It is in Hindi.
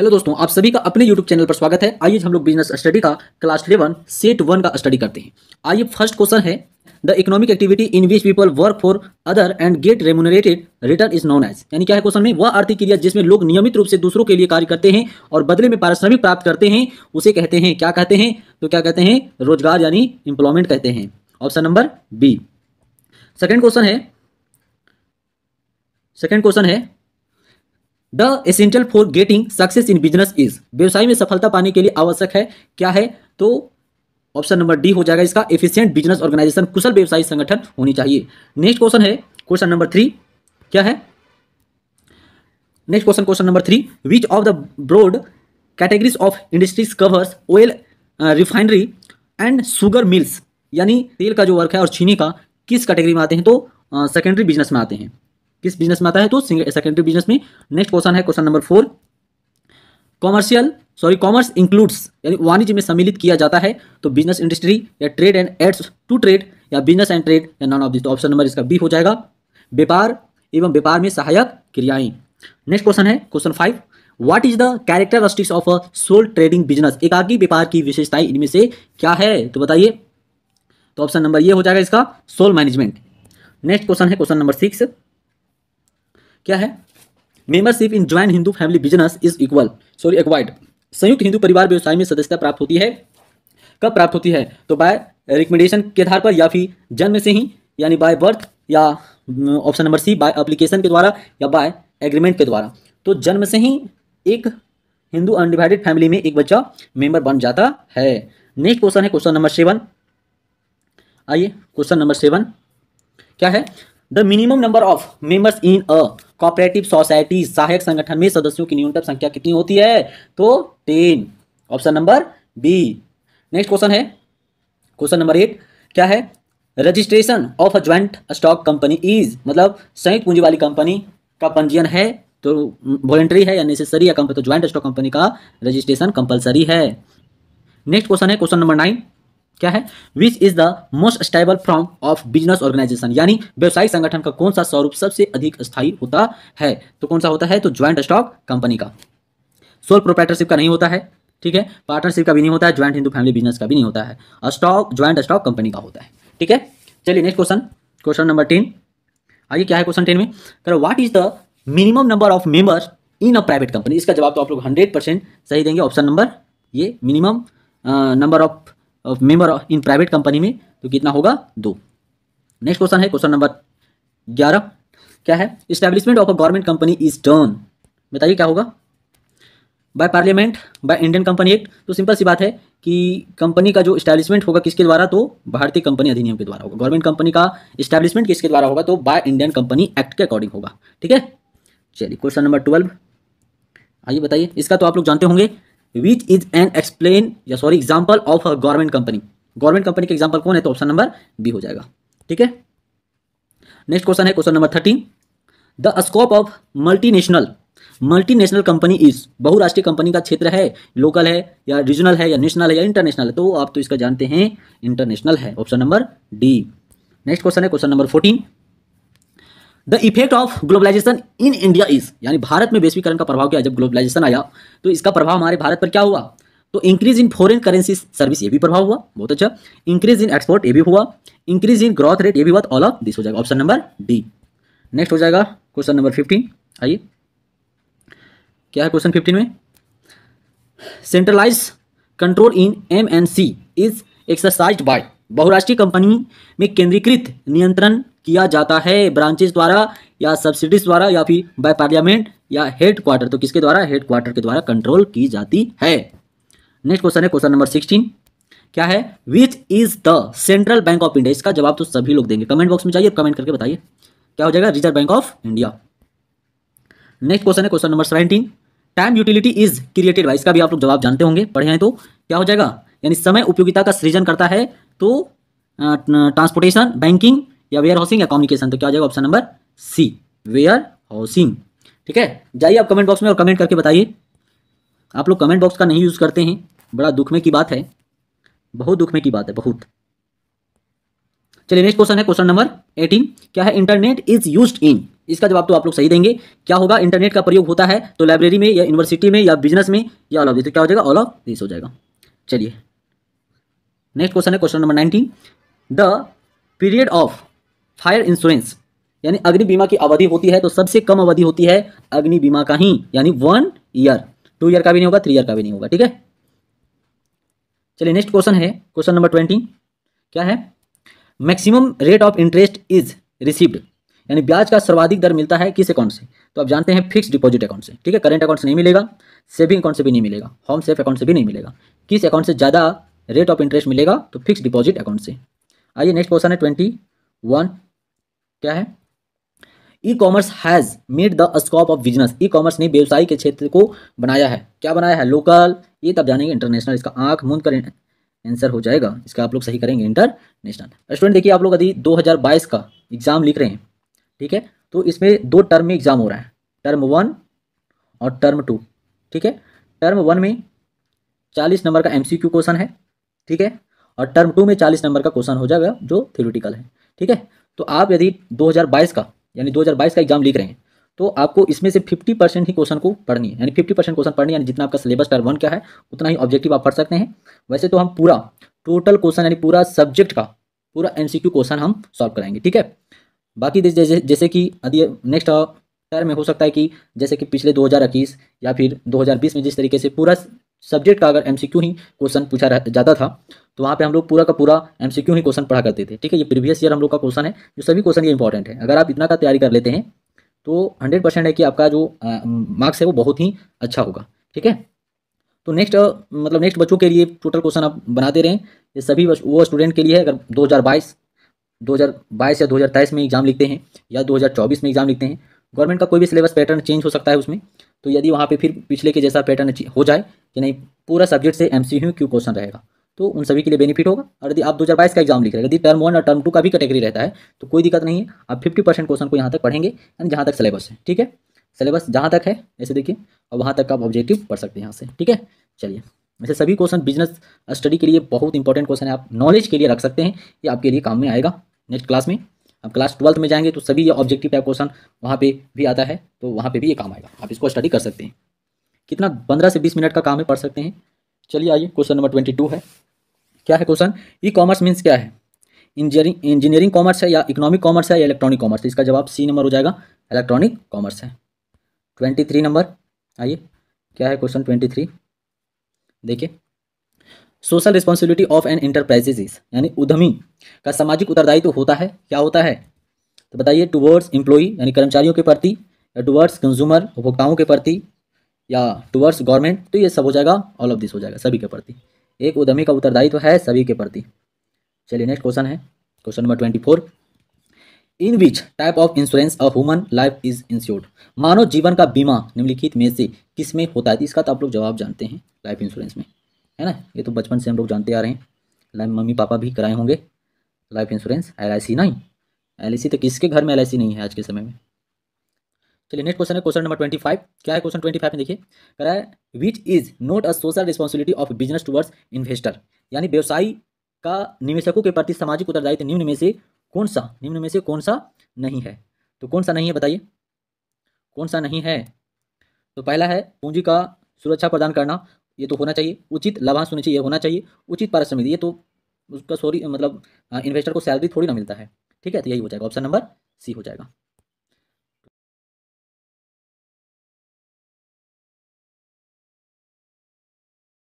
हेलो दोस्तों आप सभी का अपने यूट्यूब चैनल पर स्वागत है आइए हम लोग बिजनेस स्टडी का क्लास इलेवन सेट वन का स्टडी करते हैं आइए फर्स्ट क्वेश्चन है the economic activity in which people work for other and get remunerated return is known as यानी क्या है क्वेश्चन में वह आर्थिक क्रिया जिसमें लोग नियमित रूप से दूसरों के लिए कार्य करते हैं और बदले में पारिश्रमिक प्राप्त करते हैं उसे कहते हैं क्या कहते हैं तो क्या कहते हैं रोजगार यानी इंप्लॉयमेंट कहते हैं option number B second question है सेकेंड क्वेश्चन है the essential for getting success in business is व्यवसाय में सफलता पाने के लिए आवश्यक है क्या है तो ऑप्शन नंबर डी हो जाएगा इसका एफिशियंट बिजनेस ऑर्गेनाइजेशन कुशल व्यवसायी संगठन होनी चाहिए नेक्स्ट क्वेश्चन है क्वेश्चन नंबर थ्री क्या है next question question number three which of the broad categories of industries covers oil refinery and sugar mills यानी तेल का जो वर्क है और चीनी का किस कैटेगरी में आते हैं तो सेकेंडरी uh, बिजनेस में आते हैं किस बिजनेस में आता है तो सेकेंडरी बिजनेस में नेक्स्ट क्वेश्चन है question number four commercial sorry commerce includes यानी वाणिज्य में सम्मिलित किया जाता है तो बिजनेस इंडस्ट्री या trade and aids to trade या बिजनेस एंड ट्रेड या none of this option number इसका बी हो जाएगा व्यापार एवं व्यापार में सहायक क्रियाएं नेक्स्ट क्वेश्चन है question five what is the characteristics of a sole trading business एकाकी व्यापार की विशेषताएं इनमें से क्या है तो बताइए तो ऑप्शन नंबर ये हो जाएगा इसका सोल मैनेजमेंट नेक्स्ट क्वेश्चन है क्वेश्चन नंबर सिक्स क्या है membership in joint Hindu family business is equal sorry acquired संयुक्त हिंदू परिवार व्यवसाय में सदस्यता प्राप्त होती है कब प्राप्त होती है तो बाय रिकमेंडेशन के आधार पर या फिर जन्म से ही यानी बाय बर्थ या option number C by application के द्वारा या बाय एग्रीमेंट के द्वारा तो जन्म से ही एक हिंदू अनडिवाइडेड फैमिली में एक बच्चा मेंबर बन जाता है नेक्स्ट क्वेश्चन है क्वेश्चन नंबर सेवन आइए क्वेश्चन नंबर सेवन क्या है the minimum number of members in a cooperative society सहायक संगठन में सदस्यों की न्यूनतम संख्या कितनी होती है तो ten option number B next question है क्वेश्चन नंबर एट क्या है registration of a joint stock company is मतलब संयुक्त पूंजी वाली कंपनी का पंजीयन है तो वॉलेंट्री है या नेसेसरी तो है कंपनी तो ज्वाइंट स्टॉक कंपनी का रजिस्ट्रेशन कंपलसरी है नेक्स्ट क्वेश्चन है क्वेश्चन नंबर नाइन क्या है which is the most stable form of business organisation यानी व्यवसायिक संगठन का कौन सा स्वरूप सबसे अधिक स्थायी होता है तो कौन सा होता है तो ज्वाइंट स्टॉक कंपनी का सोल प्रोप्राइटरशिप का नहीं होता है ठीक है पार्टनरशिप का भी नहीं होता है ज्वाइंट हिंदू फैमिली बिजनेस का भी नहीं होता है स्टॉक ज्वाइंट स्टॉक कंपनी का होता है ठीक है चलिए next question question number ten आइए क्या है क्वेश्चन टेन में करो what is the minimum number of members in a private company इसका जवाब तो आप लोग हंड्रेड परसेंट सही देंगे ऑप्शन नंबर ये minimum number of member in private company में तो कितना होगा दो नेक्स्ट क्वेश्चन है क्वेश्चन नंबर ग्यारह क्या है establishment of a government company is done बताइए क्या होगा by parliament by Indian company act तो सिंपल सी बात है कि कंपनी का जो इस्टेब्लिशमेंट होगा किसके द्वारा तो भारतीय कंपनी अधिनियम के द्वारा होगा गवर्नमेंट कंपनी का इस्टेब्लिशमेंट किसके द्वारा होगा तो बाय इंडियन कंपनी एक्ट के अकॉर्डिंग होगा ठीक है चलिए क्वेश्चन नंबर ट्वेल्व आइए बताइए इसका तो आप लोग जानते होंगे विच इज एन एक्सप्लेन या sorry example of a government company government company का एग्जाम्पल कौन है तो ऑप्शन नंबर बी हो जाएगा ठीक है नेक्स्ट क्वेश्चन है question number thirteen the scope of multinational multinational company is बहुराष्ट्रीय कंपनी का क्षेत्र है लोकल है या रीजनल है या नेशनल है या इंटरनेशनल है तो आप तो इसका जानते हैं इंटरनेशनल है option number D next question है question number fourteen the effect of globalisation in India is यानी भारत में वैश्वीकरण का प्रभाव क्या जब ग्लोबलाइजेशन आया तो इसका प्रभाव हमारे भारत पर क्या हुआ तो increase in foreign currency service ये भी प्रभाव हुआ बहुत अच्छा इंक्रीज इन एक्सपोर्ट ये भी हुआ इंक्रीज इन ग्रोथ रेट ये भी हुआ ऑल ऑफ दिस हो जाएगा ऑप्शन नंबर डी नेक्स्ट हो जाएगा क्वेश्चन नंबर फिफ्टीन आइए क्या है क्वेश्चन फिफ्टीन में centralise control in M N C is exercise by बहुराष्ट्रीय कंपनी में केंद्रीकृत नियंत्रण किया जाता है ब्रांचेस द्वारा या सब्सिडीज द्वारा या फिर बाय पार्लियामेंट या हेड क्वार्टर तो किसके द्वारा हेड क्वार्टर के द्वारा कंट्रोल की जाती है नेक्स्ट क्वेश्चन है क्वेश्चन नंबर सिक्सटीन क्या है which is the central bank of India इसका जवाब तो सभी लोग देंगे कमेंट बॉक्स में जाइए कमेंट करके बताइए क्या हो जाएगा reserve bank of India next question है question number seventeen time utility is created by इसका भी आप लोग जवाब जानते होंगे पढ़े हैं तो क्या हो जाएगा यानी समय उपयोगिता का सृजन करता है तो ट्रांसपोर्टेशन बैंकिंग या वेयर हाउसिंग या कम्युनिकेशन तो क्या हो जाएगा option number C warehousing ठीक है जाइए आप कमेंट बॉक्स में और कमेंट करके बताइए आप लोग कमेंट बॉक्स का नहीं यूज़ करते हैं बड़ा दुख में की बात है बहुत दुख में की बात है बहुत चलिए नेक्स्ट क्वेश्चन है क्वेश्चन नंबर एटीन क्या है इंटरनेट इज यूज इन इसका जवाब तो आप लोग सही देंगे क्या होगा इंटरनेट का प्रयोग होता है तो लाइब्रेरी में या यूनिवर्सिटी में या बिजनेस में या ऑल ऑफ दिस क्या हो जाएगा ऑल ऑफ दिस हो जाएगा चलिए नेक्स्ट क्वेश्चन है question number nineteen the period of fire insurance यानी अग्नि बीमा की अवधि होती है तो सबसे कम अवधि होती है अग्नि बीमा का ही यानी वन ईयर टू ईयर का भी नहीं होगा थ्री ईयर का भी नहीं होगा ठीक है चलिए नेक्स्ट क्वेश्चन है क्वेश्चन नंबर ट्वेंटी क्या है maximum rate of interest is received यानी ब्याज का सर्वाधिक दर मिलता है किस अकाउंट से तो आप जानते हैं फिक्स डिपॉजिट अकाउंट से ठीक है करंट अकाउंट से नहीं मिलेगा सेविंग अकाउंट से भी नहीं मिलेगा होम सेफ अकाउंट से भी नहीं मिलेगा किस अकाउंट से ज़्यादा रेट ऑफ इंटरेस्ट मिलेगा तो फिक्स डिपॉजिट अकाउंट से आइए नेक्स्ट क्वेश्चन है ट्वेंटी वन क्या है e commerce has made the scope of business e commerce ने व्यवसाय के क्षेत्र को बनाया है क्या बनाया है लोकल ये तब जानेंगे इंटरनेशनल इसका आंख मूंद कर आंसर हो जाएगा इसका आप लोग सही करेंगे इंटरनेशनल स्टूडेंट देखिए आप लोग अभी 2022 का एग्ज़ाम लिख रहे हैं ठीक है तो इसमें दो टर्म में एग्ज़ाम हो रहा है टर्म वन और टर्म टू ठीक है टर्म वन में चालीस नंबर का एम क्वेश्चन है ठीक है और टर्म टू में चालीस नंबर का क्वेश्चन हो जाएगा जो थ्योरिटिकल है ठीक है तो आप यदि 2022 का यानी 2022 का एग्जाम लिख रहे हैं तो आपको इसमें से 50 परसेंट ही क्वेश्चन को पढ़नी है यानी 50 परसेंट क्वेश्चन पढ़नी यानी जितना आपका सिलेबस टायर वन का है उतना ही ऑब्जेक्टिव आप पढ़ सकते हैं वैसे तो हम पूरा टोटल क्वेश्चन यानी पूरा सब्जेक्ट का पूरा एन क्वेश्चन हम सॉल्व कराएंगे ठीक है बाकी जैसे जैसे कि यदि नेक्स्ट टायर में हो सकता है कि जैसे कि पिछले दो या फिर दो में जिस तरीके से पूरा सब्जेक्ट का अगर एम ही क्वेश्चन पूछा जाता था तो वहाँ पे हम लोग पूरा का पूरा एम ही क्वेश्चन पढ़ा करते थे ठीक है ये प्रीवियस ईयर हम लोग का क्वेश्चन है जो सभी क्वेश्चन ये इंपॉर्टेंट है अगर आप इतना का तैयारी कर लेते हैं तो हंड्रेड परसेंट है कि आपका जो मार्क्स है वो बहुत ही अच्छा होगा ठीक है तो नेक्स्ट मतलब नेक्स्ट बच्चों के लिए टोटल क्वेश्चन आप बनाते रहें ये सभी वो स्टूडेंट के लिए है अगर 2022 2022 या 2023 में एग्ज़ाम लिखते हैं या 2024 में एग्ज़ाम लिखते हैं गवर्नमेंट का कोई भी सिलेबस पैटर्न चेंज हो सकता है उसमें तो यदि वहाँ पे फिर पिछले के जैसा पैटर्न हो जाए कि नहीं पूरा सब्जेक्ट से एम सी क्यों क्वेश्चन रहेगा तो उन सभी के लिए बेनिफिट होगा और यदि आप दो का एग्जाम लिख रहे हैं यदि टर्म वन और टर्म टू का भी कैटेगरी रहता है तो कोई दिक्कत नहीं है आप फिफ्टी परसेंट क्वेश्चन को यहाँ तक पढ़ेंगे यानी जहाँ तक सिलेबस है ठीक है सिलेबस जहाँ तक है ऐसे देखिए और वहाँ तक आप ऑब्जेक्टिव पढ़ सकते हैं यहाँ से ठीक है चलिए वैसे सभी क्वेश्चन बिजनेस स्टडी के लिए बहुत इंपॉर्टेंट क्वेश्चन है आप नॉलेज के लिए रख सकते हैं ये आपके लिए काम में आएगा नेक्स्ट क्लास में आप क्लास ट्वेल्थ में जाएंगे तो सभी ये ऑब्जेक्टिव टाइप क्वेश्चन वहाँ पे भी आता है तो वहाँ पे भी ये काम आएगा आप इसको स्टडी कर सकते हैं कितना पंद्रह से बीस मिनट का काम है पढ़ सकते हैं चलिए आइए क्वेश्चन नंबर ट्वेंटी टू है क्या है क्वेश्चन ई कॉमर्स मीन्स क्या है इंजीनियरिंग इंजीनियरिंग कॉमर्स है या इकोनॉमिक कॉमर्स है या इलेक्ट्रॉनिक कॉमर्स इसका जवाब सी नंबर हो जाएगा इलेक्ट्रॉनिक कॉमर्स है ट्वेंटी थ्री नंबर आइए क्या है क्वेश्चन ट्वेंटी थ्री देखिए social responsibility of an enterprises यानी उद्यमी का सामाजिक उत्तरदायित्व तो होता है क्या होता है तो बताइए टूवर्ड्स इंप्लॉई यानी कर्मचारियों के प्रति या टूवर्ड्स कंज्यूमर उपभोक्ताओं के प्रति या टूवर्ड्स गवर्नमेंट तो ये सब हो जाएगा ऑल ऑफ दिस हो जाएगा सभी के प्रति एक उद्यमी का उत्तरदायित्व है सभी के प्रति चलिए नेक्स्ट क्वेश्चन है question number twenty four in which type of insurance of human life is insured मानव जीवन का बीमा निम्नलिखित में से किस में होता है तो इसका तो आप लोग जवाब जानते हैं लाइफ इंश्योरेंस में है ना ये तो बचपन से हम लोग जानते आ रहे हैं लाइफ मम्मी पापा भी कराए होंगे life insurance L I C नहीं एल आई सी तो किसके घर में एल आई सी नहीं है आज के समय में चलिए नेक्स्ट क्वेश्चन है क्वेश्चन नंबर ट्वेंटी फाइव क्या है क्वेश्चन ट्वेंटी फाइव में देखिए कह रहा है which is not a social responsibility of business towards investor यानी व्यवसायी का निवेशकों के प्रति सामाजिक उत्तरदायित्व निम्न में से कौन सा निम्न में से कौन सा नहीं है तो कौन सा नहीं है बताइए कौन सा नहीं है तो पहला है पूंजी का सुरक्षा प्रदान करना ये तो होना चाहिए उचित लाभांश होना चाहिए होना चाहिए उचित पारिश्रमिक ये तो उसका सॉरी मतलब इन्वेस्टर को सैलरी थोड़ी ना मिलता है ठीक है तो यही हो जाएगा ऑप्शन नंबर सी हो जाएगा